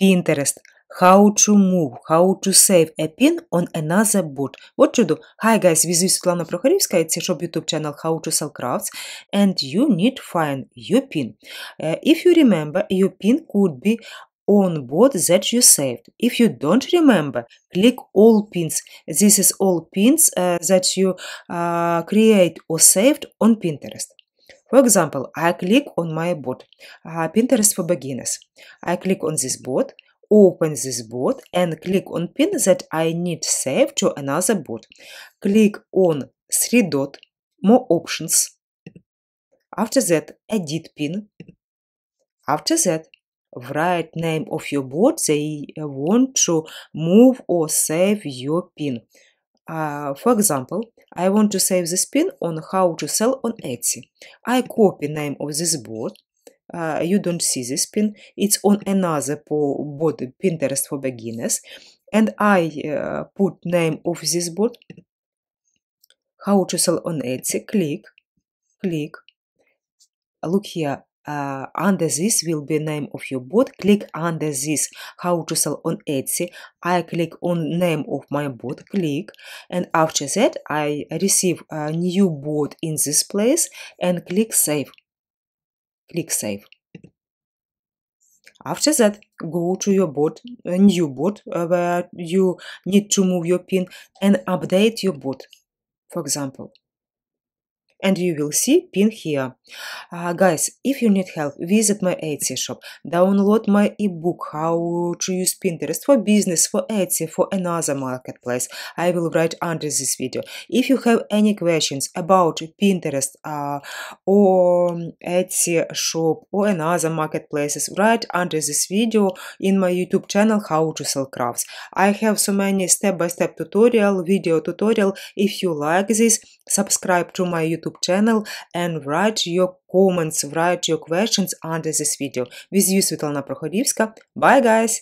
Pinterest, how to move, how to save a pin on another board. What to do? Hi guys, this is Svetlana Prokhorovskaya, it's your shop YouTube channel How to Sell Crafts and you need find your pin. Uh, if you remember, your pin could be on board that you saved. If you don't remember, click all pins. This is all pins uh, that you uh, create or saved on Pinterest. For example, I click on my board, uh, Pinterest for beginners. I click on this board, open this board and click on pin that I need save to another board. Click on three dot, more options. After that, edit pin. After that, write name of your board they want to move or save your pin. Uh, for example, I want to save this pin on how to sell on Etsy. I copy name of this board. Uh, you don't see this pin. It's on another board, Pinterest for beginners. And I uh, put name of this board. How to sell on Etsy. Click, click. Look here, uh, under this will be name of your bot click under this how to sell on etsy i click on name of my bot click and after that i receive a new bot in this place and click save click save after that go to your bot a new bot uh, where you need to move your pin and update your bot for example and you will see pin here. Uh, guys, if you need help, visit my Etsy shop, download my ebook How to use Pinterest for business, for Etsy, for another marketplace. I will write under this video. If you have any questions about Pinterest uh, or Etsy shop or another marketplaces, write under this video in my YouTube channel How to Sell Crafts. I have so many step-by-step -step tutorial, video tutorial. If you like this, subscribe to my YouTube YouTube channel and write your comments, write your questions under this video. With you, Svetlana Prokhodivska. Bye, guys!